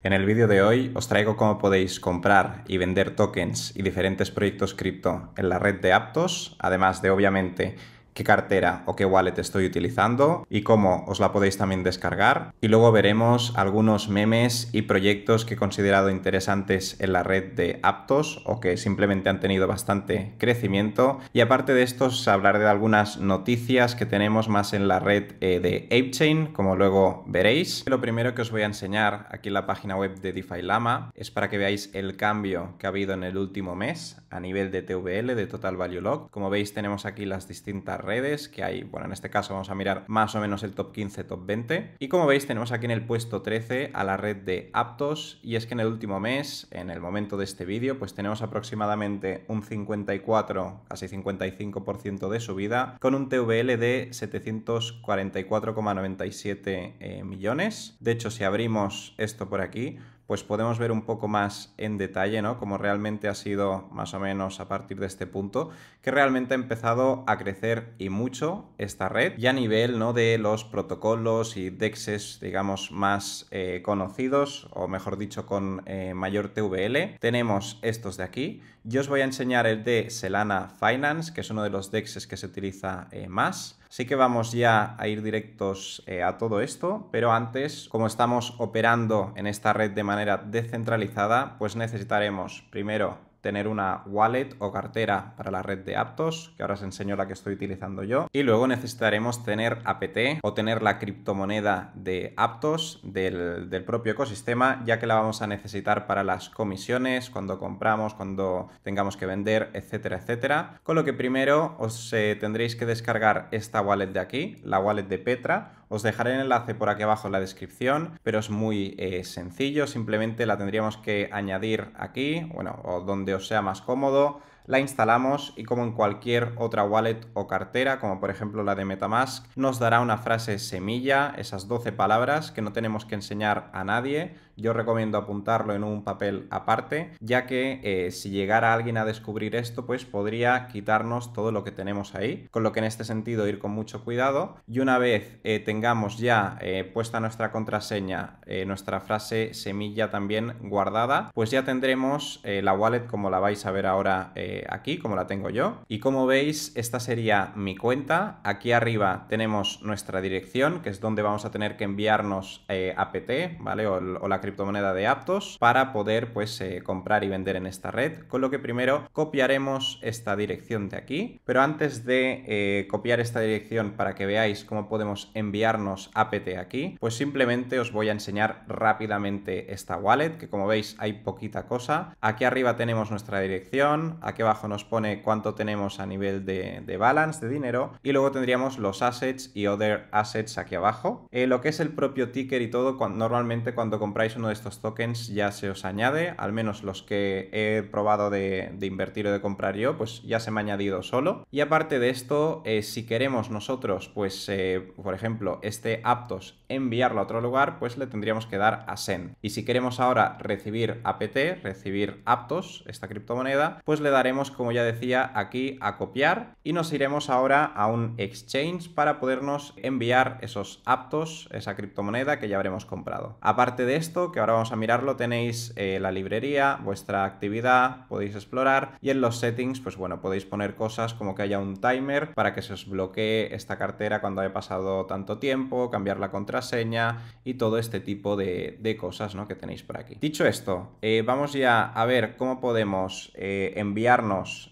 En el vídeo de hoy os traigo cómo podéis comprar y vender tokens y diferentes proyectos cripto en la red de Aptos, además de obviamente qué cartera o qué wallet estoy utilizando y cómo os la podéis también descargar. Y luego veremos algunos memes y proyectos que he considerado interesantes en la red de Aptos o que simplemente han tenido bastante crecimiento. Y aparte de esto os hablaré de algunas noticias que tenemos más en la red eh, de ApeChain, como luego veréis. Lo primero que os voy a enseñar aquí en la página web de DeFi Lama es para que veáis el cambio que ha habido en el último mes a nivel de TVL, de Total Value Lock. Como veis, tenemos aquí las distintas redes, que hay, bueno, en este caso vamos a mirar más o menos el top 15, top 20. Y como veis, tenemos aquí en el puesto 13 a la red de Aptos, y es que en el último mes, en el momento de este vídeo, pues tenemos aproximadamente un 54, casi 55% de subida, con un TVL de 744,97 eh, millones. De hecho, si abrimos esto por aquí, pues podemos ver un poco más en detalle, ¿no? Como realmente ha sido más o menos a partir de este punto, que realmente ha empezado a crecer y mucho esta red, y a nivel, ¿no? De los protocolos y dexes digamos, más eh, conocidos, o mejor dicho, con eh, mayor TVL. Tenemos estos de aquí. Yo os voy a enseñar el de Selana Finance, que es uno de los dexes que se utiliza eh, más. Sí que vamos ya a ir directos eh, a todo esto, pero antes, como estamos operando en esta red de manera descentralizada, pues necesitaremos primero tener una wallet o cartera para la red de Aptos, que ahora os enseño la que estoy utilizando yo. Y luego necesitaremos tener APT o tener la criptomoneda de Aptos del, propio ecosistema, ya que la vamos a necesitar para las comisiones, cuando compramos, cuando tengamos que vender, etcétera, etcétera. Con lo que primero os eh, tendréis que descargar esta wallet de aquí, la wallet de Petra, os dejaré el enlace por aquí abajo en la descripción, pero es muy eh, sencillo, simplemente la tendríamos que añadir aquí, bueno, o donde os sea más cómodo la instalamos y como en cualquier otra wallet o cartera, como por ejemplo la de Metamask, nos dará una frase semilla, esas 12 palabras que no tenemos que enseñar a nadie. Yo recomiendo apuntarlo en un papel aparte, ya que eh, si llegara alguien a descubrir esto, pues podría quitarnos todo lo que tenemos ahí. Con lo que en este sentido ir con mucho cuidado. Y una vez eh, tengamos ya eh, puesta nuestra contraseña, nuestra frase semilla también guardada, pues ya tendremos la wallet como la vais a ver ahora eh, aquí, como la tengo yo. Y como veis, esta sería mi cuenta. Aquí arriba tenemos nuestra dirección, que es donde vamos a tener que enviarnos eh, APT, ¿vale? O, la criptomoneda de Aptos, para poder, pues, eh, comprar y vender en esta red. Con lo que primero copiaremos esta dirección de aquí. Pero antes de copiar esta dirección para que veáis cómo podemos enviarnos APT aquí, pues simplemente os voy a enseñar rápidamente esta wallet, que como veis hay poquita cosa. Aquí arriba tenemos nuestra dirección, aquí abajo nos pone cuánto tenemos a nivel de, balance de dinero y luego tendríamos los assets y other assets aquí abajo. Eh, lo que es el propio ticker y todo, cuando, normalmente cuando compráis uno de estos tokens ya se os añade, al menos los que he probado de, invertir o de comprar yo, pues ya se me ha añadido solo. Y aparte de esto, eh, si queremos nosotros, pues eh, por ejemplo, este Aptos enviarlo a otro lugar, pues le tendríamos que dar a Send. Y si queremos ahora recibir APT, recibir Aptos, esta criptomoneda, pues le daremos como ya decía, aquí a copiar y nos iremos ahora a un exchange para podernos enviar esos aptos, esa criptomoneda que ya habremos comprado. Aparte de esto, que ahora vamos a mirarlo, tenéis eh, la librería, vuestra actividad, podéis explorar y en los settings, pues bueno, podéis poner cosas como que haya un timer para que se os bloquee esta cartera cuando haya pasado tanto tiempo, cambiar la contraseña y todo este tipo de, cosas que tenéis por aquí. Dicho esto, eh, vamos ya a ver cómo podemos eh, enviar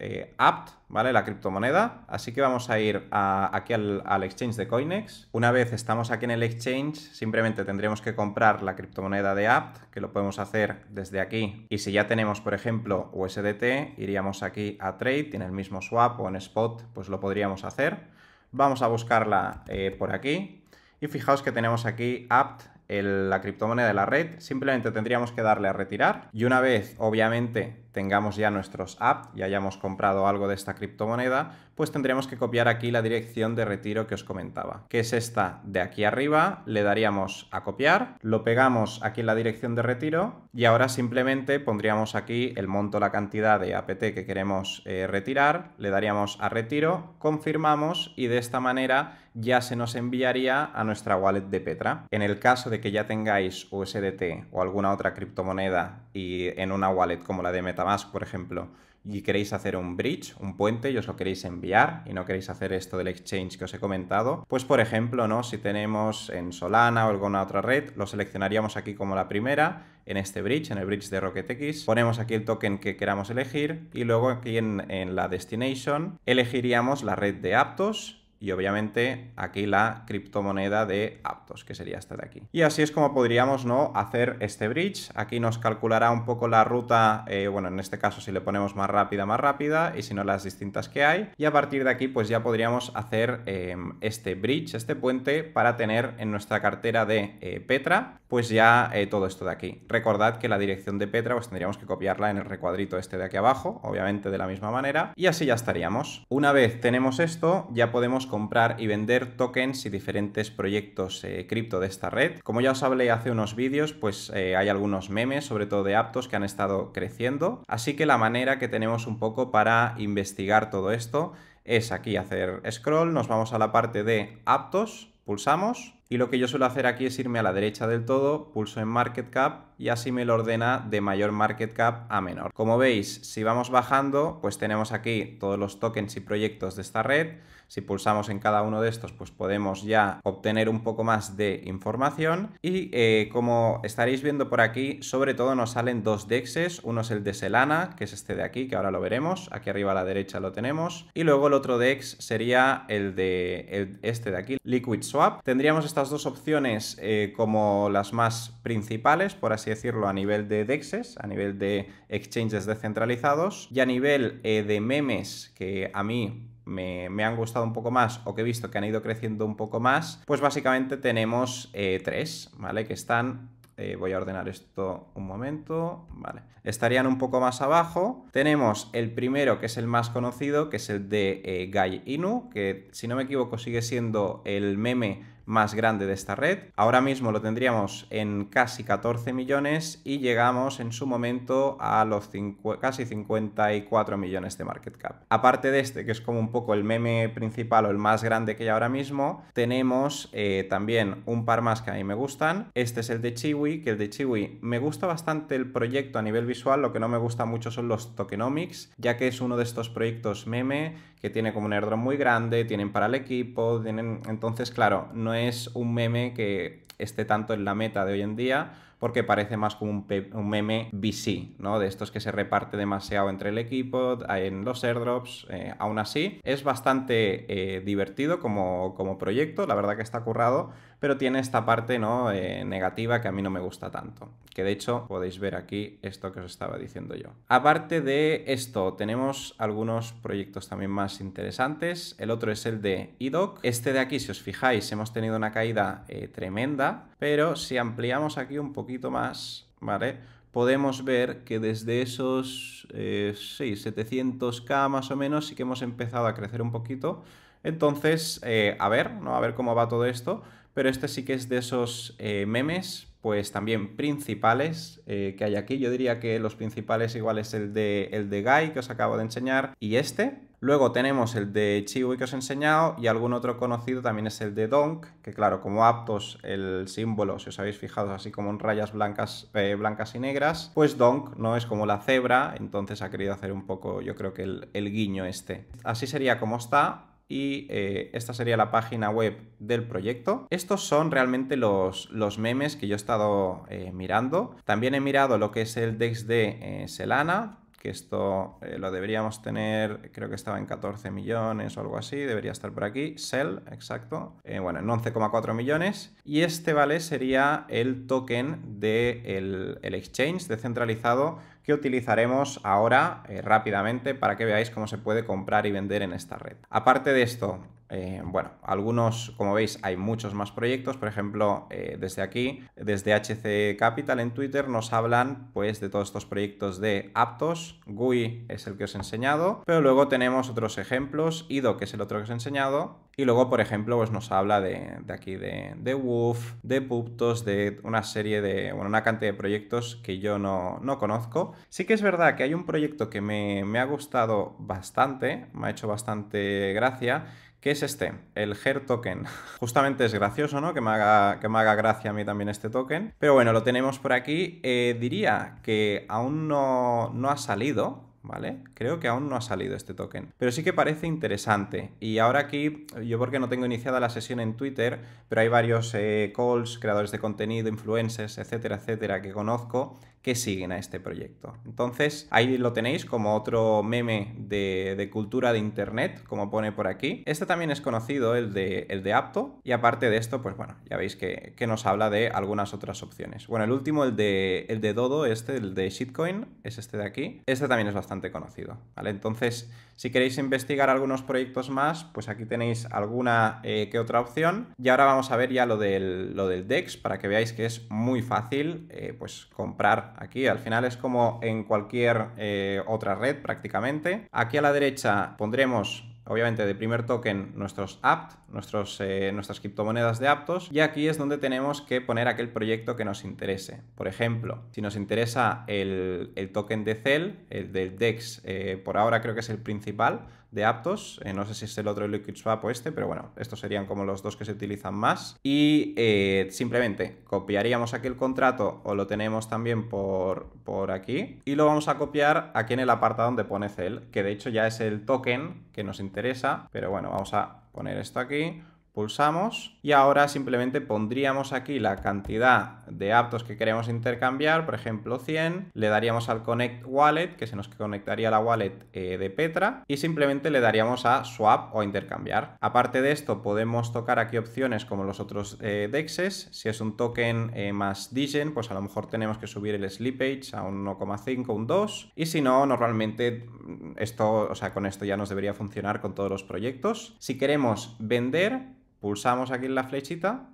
eh, apt, ¿vale? La criptomoneda. Así que vamos a ir a, aquí al, exchange de Coinex. Una vez estamos aquí en el exchange, simplemente tendremos que comprar la criptomoneda de apt, que lo podemos hacer desde aquí. Y si ya tenemos, por ejemplo, USDT, iríamos aquí a Trade, en el mismo swap o en Spot, pues lo podríamos hacer. Vamos a buscarla eh, por aquí. Y fijaos que tenemos aquí apt la criptomoneda de la red, simplemente tendríamos que darle a retirar y una vez, obviamente, tengamos ya nuestros apps y hayamos comprado algo de esta criptomoneda, pues tendríamos que copiar aquí la dirección de retiro que os comentaba, que es esta de aquí arriba, le daríamos a copiar, lo pegamos aquí en la dirección de retiro y ahora simplemente pondríamos aquí el monto, la cantidad de APT que queremos eh, retirar, le daríamos a retiro, confirmamos y de esta manera ya se nos enviaría a nuestra wallet de Petra. En el caso de que ya tengáis USDT o alguna otra criptomoneda y en una wallet como la de Metamask, por ejemplo, y queréis hacer un bridge, un puente, y os lo queréis enviar y no queréis hacer esto del exchange que os he comentado, pues por ejemplo, ¿no? Si tenemos en Solana o alguna otra red, lo seleccionaríamos aquí como la primera, en este bridge, en el bridge de RocketX, ponemos aquí el token que queramos elegir y luego aquí en, en la destination elegiríamos la red de Aptos y obviamente aquí la criptomoneda de Aptos, que sería esta de aquí. Y así es como podríamos ¿no? hacer este bridge. Aquí nos calculará un poco la ruta, eh, bueno, en este caso si le ponemos más rápida, más rápida, y si no las distintas que hay. Y a partir de aquí pues ya podríamos hacer em, este bridge, este puente, para tener en nuestra cartera de eh, Petra, pues ya eh, todo esto de aquí. Recordad que la dirección de Petra pues tendríamos que copiarla en el recuadrito este de aquí abajo, obviamente de la misma manera, y así ya estaríamos. Una vez tenemos esto, ya podemos comprar y vender tokens y diferentes proyectos eh, cripto de esta red. Como ya os hablé hace unos vídeos, pues eh, hay algunos memes, sobre todo de aptos, que han estado creciendo. Así que la manera que tenemos un poco para investigar todo esto es aquí hacer scroll, nos vamos a la parte de aptos, pulsamos y lo que yo suelo hacer aquí es irme a la derecha del todo, pulso en market cap y así me lo ordena de mayor market cap a menor. Como veis, si vamos bajando, pues tenemos aquí todos los tokens y proyectos de esta red, si pulsamos en cada uno de estos, pues podemos ya obtener un poco más de información. Y eh, como estaréis viendo por aquí, sobre todo nos salen dos dexes Uno es el de Selana, que es este de aquí, que ahora lo veremos. Aquí arriba a la derecha lo tenemos. Y luego el otro DEX sería el de este de aquí, Liquid Swap. Tendríamos estas dos opciones eh, como las más principales, por así decirlo, a nivel de dexes a nivel de exchanges descentralizados y a nivel eh, de memes, que a mí me, han gustado un poco más o que he visto que han ido creciendo un poco más, pues básicamente tenemos eh, tres, ¿vale? Que están eh, voy a ordenar esto un momento, vale. Estarían un poco más abajo. Tenemos el primero, que es el más conocido, que es el de eh, Gai Inu, que si no me equivoco sigue siendo el meme más grande de esta red. Ahora mismo lo tendríamos en casi 14 millones y llegamos en su momento a los casi 54 millones de market cap. Aparte de este, que es como un poco el meme principal o el más grande que hay ahora mismo, tenemos eh, también un par más que a mí me gustan. Este es el de Chiwi, que el de Chiwi me gusta bastante el proyecto a nivel visual, lo que no me gusta mucho son los tokenomics, ya que es uno de estos proyectos meme que tiene como un airdrop muy grande, tienen para el equipo, tienen... Entonces, claro, no es un meme que esté tanto en la meta de hoy en día, porque parece más como un, meme VC, ¿no? De estos que se reparte demasiado entre el equipo, en los airdrops. Eh, aún así, es bastante eh, divertido como, como proyecto, la verdad que está currado pero tiene esta parte ¿no? Eh, negativa que a mí no me gusta tanto, que de hecho podéis ver aquí esto que os estaba diciendo yo. Aparte de esto, tenemos algunos proyectos también más interesantes, el otro es el de IDOC, este de aquí, si os fijáis, hemos tenido una caída eh, tremenda, pero si ampliamos aquí un poquito más, ¿vale? podemos ver que desde esos 700k eh, más o menos sí que hemos empezado a crecer un poquito. Entonces, a ver, ¿no? A ver cómo va todo esto pero este sí que es de esos eh, memes, pues también principales eh, que hay aquí. Yo diría que los principales igual es el de, el de Guy que os acabo de enseñar y este. Luego tenemos el de Chiwi que os he enseñado y algún otro conocido también es el de Donk, que claro, como aptos el símbolo, si os habéis fijado, así como en rayas blancas, eh, blancas y negras, pues Donk no es como la cebra, entonces ha querido hacer un poco, yo creo que el, el guiño este. Así sería como está, y eh, esta sería la página web del proyecto. Estos son realmente los, los memes que yo he estado eh, mirando. También he mirado lo que es el DEX de eh, Selana, que esto lo deberíamos tener, creo que estaba en 14 millones o algo así, debería estar por aquí, Sell, exacto, bueno, en 11,4 millones. Y este, ¿vale? Sería el token del el exchange descentralizado que utilizaremos ahora eh, rápidamente para que veáis cómo se puede comprar y vender en esta red. Aparte de esto, eh, bueno, algunos, como veis, hay muchos más proyectos. Por ejemplo, eh, desde aquí, desde HC Capital en Twitter, nos hablan pues de todos estos proyectos de Aptos. GUI es el que os he enseñado, pero luego tenemos otros ejemplos. IDO, que es el otro que os he enseñado. Y luego, por ejemplo, pues nos habla de, aquí de, Woof, de Puptos, de una serie de, bueno, una cantidad de proyectos que yo no, conozco. Sí que es verdad que hay un proyecto que me, me ha gustado bastante, me ha hecho bastante gracia es este, el Her Token. Justamente es gracioso, ¿no? Que me, haga, que me haga gracia a mí también este token. Pero bueno, lo tenemos por aquí. Eh, diría que aún no, no ha salido, ¿vale? Creo que aún no ha salido este token, pero sí que parece interesante. Y ahora aquí, yo porque no tengo iniciada la sesión en Twitter, pero hay varios eh, calls, creadores de contenido, influencers, etcétera, etcétera, que conozco, que siguen a este proyecto. Entonces, ahí lo tenéis como otro meme de, cultura de Internet, como pone por aquí. Este también es conocido, el de, el de Apto, y aparte de esto, pues bueno, ya veis que, nos habla de algunas otras opciones. Bueno, el último, el de, el de Dodo, este, el de Shitcoin, es este de aquí. Este también es bastante conocido, ¿vale? Entonces, si queréis investigar algunos proyectos más, pues aquí tenéis alguna eh, que otra opción. Y ahora vamos a ver ya lo del, del DEX, para que veáis que es muy fácil, eh, pues, comprar Aquí al final es como en cualquier eh, otra red prácticamente. Aquí a la derecha pondremos obviamente de primer token nuestros apt, eh, nuestras criptomonedas de aptos, y aquí es donde tenemos que poner aquel proyecto que nos interese. Por ejemplo, si nos interesa el, token de CEL, el del DEX, eh, por ahora creo que es el principal, de Aptos. Eh, no sé si es el otro LiquidSwap o este, pero bueno, estos serían como los dos que se utilizan más. Y eh, simplemente copiaríamos aquí el contrato o lo tenemos también por, por aquí y lo vamos a copiar aquí en el apartado donde pone CEL, que de hecho ya es el token que nos interesa, pero bueno, vamos a poner esto aquí pulsamos y ahora simplemente pondríamos aquí la cantidad de aptos que queremos intercambiar, por ejemplo 100, le daríamos al Connect Wallet, que se nos conectaría la wallet eh, de Petra, y simplemente le daríamos a Swap o intercambiar. Aparte de esto, podemos tocar aquí opciones como los otros eh, si es un token eh, más Digen, pues a lo mejor tenemos que subir el slippage a un 1,5, un 2, y si no, normalmente mm, esto, o sea, con esto ya nos debería funcionar con todos los proyectos. Si queremos vender, Pulsamos aquí en la flechita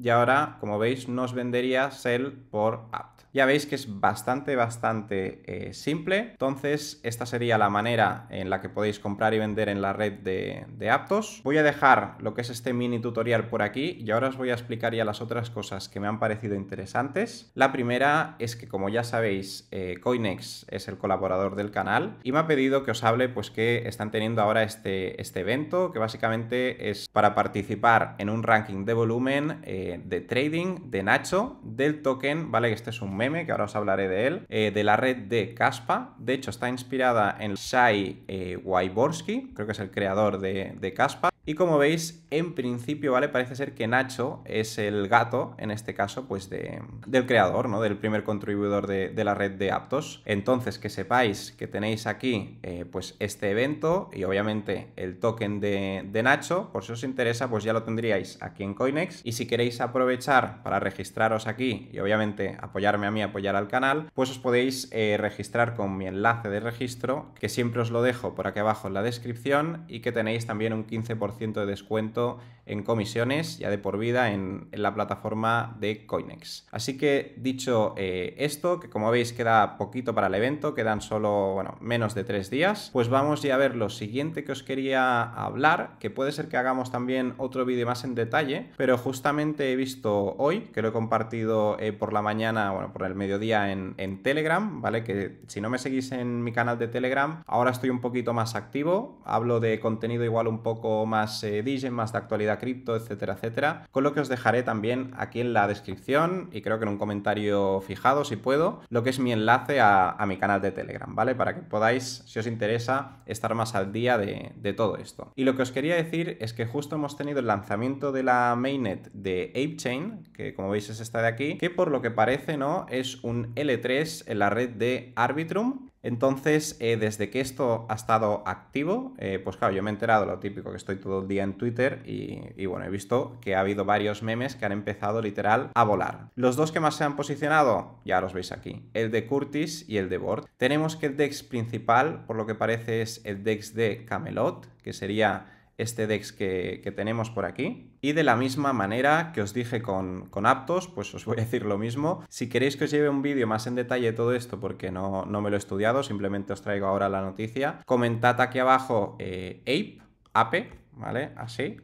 y ahora, como veis, nos vendería sell por apt. Ya veis que es bastante, bastante eh, simple. Entonces, esta sería la manera en la que podéis comprar y vender en la red de, Aptos. Voy a dejar lo que es este mini tutorial por aquí y ahora os voy a explicar ya las otras cosas que me han parecido interesantes. La primera es que, como ya sabéis, eh, Coinex es el colaborador del canal y me ha pedido que os hable pues que están teniendo ahora este, este evento, que básicamente es para participar en un ranking de volumen eh, de trading de Nacho del token, ¿vale? Que este es un meme, que ahora os hablaré de él, eh, de la red de Caspa. De hecho, está inspirada en Shai eh, Wyborski, creo que es el creador de, de Caspa. Y como veis, en principio, ¿vale? Parece ser que Nacho es el gato, en este caso, pues del creador, ¿no? Del primer contribuidor de, la red de Aptos. Entonces, que sepáis que tenéis aquí, eh, pues, este evento y obviamente el token de, de, Nacho. Por si os interesa, pues ya lo tendríais aquí en Coinex. Y si queréis aprovechar para registraros aquí y obviamente apoyarme a mí apoyar al canal, pues os podéis eh, registrar con mi enlace de registro, que siempre os lo dejo por aquí abajo en la descripción y que tenéis también un 15% de descuento en comisiones ya de por vida en, la plataforma de Coinex. Así que dicho eh, esto, que como veis queda poquito para el evento, quedan solo, bueno, menos de tres días, pues vamos ya a ver lo siguiente que os quería hablar, que puede ser que hagamos también otro vídeo más en detalle, pero justamente he visto hoy, que lo he compartido eh, por la mañana, bueno, por el mediodía en, Telegram, ¿vale? Que si no me seguís en mi canal de Telegram, ahora estoy un poquito más activo, hablo de contenido igual un poco más eh, DJ, más de actualidad cripto, etcétera, etcétera, con lo que os dejaré también aquí en la descripción y creo que en un comentario fijado, si puedo, lo que es mi enlace a, mi canal de Telegram, ¿vale? Para que podáis, si os interesa, estar más al día de, de todo esto. Y lo que os quería decir es que justo hemos tenido el lanzamiento de la mainnet de ApeChain, que como veis es esta de aquí, que por lo que parece, ¿no? es un L3 en la red de Arbitrum. Entonces, eh, desde que esto ha estado activo, eh, pues claro, yo me he enterado, lo típico que estoy todo el día en Twitter y, y, bueno, he visto que ha habido varios memes que han empezado literal a volar. Los dos que más se han posicionado, ya los veis aquí, el de Curtis y el de Bort. Tenemos que el DEX principal, por lo que parece, es el DEX de Camelot, que sería este DEX que, tenemos por aquí. Y de la misma manera que os dije con, Aptos, pues os voy a decir lo mismo. Si queréis que os lleve un vídeo más en detalle todo esto, porque no, no, me lo he estudiado, simplemente os traigo ahora la noticia, comentad aquí abajo eh, APE, APE, ¿vale? Así,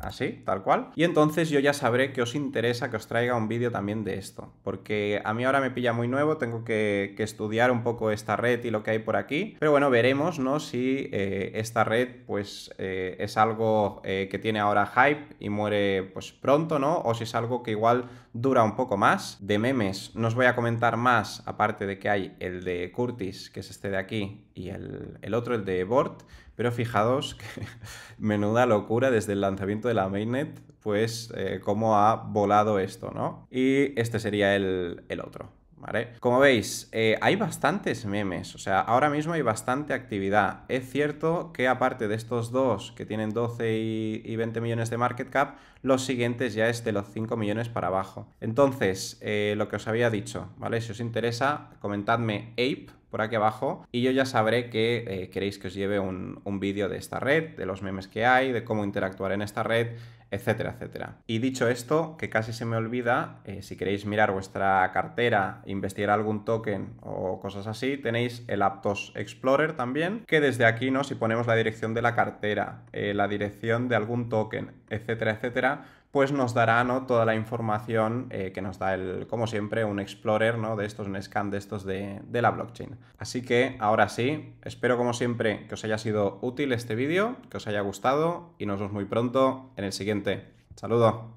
así, tal cual. Y entonces yo ya sabré que os interesa que os traiga un vídeo también de esto, porque a mí ahora me pilla muy nuevo, tengo que, estudiar un poco esta red y lo que hay por aquí, pero bueno, veremos, ¿no? Si eh, esta red, pues, eh, es algo eh, que tiene ahora hype y muere, pues, pronto, ¿no? O si es algo que igual dura un poco más. De memes no os voy a comentar más, aparte de que hay el de Curtis, que es este de aquí, y el, el otro, el de Bort, pero fijados que menuda locura desde el lanzamiento de la mainnet, pues eh, cómo ha volado esto, ¿no? Y este sería el, otro. ¿Vale? Como veis, eh, hay bastantes memes, o sea, ahora mismo hay bastante actividad. Es cierto que aparte de estos dos que tienen 12 y, 20 millones de market cap, los siguientes ya es de los 5 millones para abajo. Entonces, eh, lo que os había dicho, ¿vale? Si os interesa, comentadme Ape, aquí abajo y yo ya sabré que eh, queréis que os lleve un, vídeo de esta red, de los memes que hay, de cómo interactuar en esta red, etcétera, etcétera. Y dicho esto, que casi se me olvida, eh, si queréis mirar vuestra cartera, investigar algún token o cosas así, tenéis el Aptos Explorer también, que desde aquí, ¿no? Si ponemos la dirección de la cartera, eh, la dirección de algún token, etcétera, etcétera, pues nos dará ¿no? toda la información eh, que nos da, el, como siempre, un explorer ¿no? de estos, un scan de estos de, de, la blockchain. Así que ahora sí, espero como siempre que os haya sido útil este vídeo, que os haya gustado y nos vemos muy pronto en el siguiente. Saludo.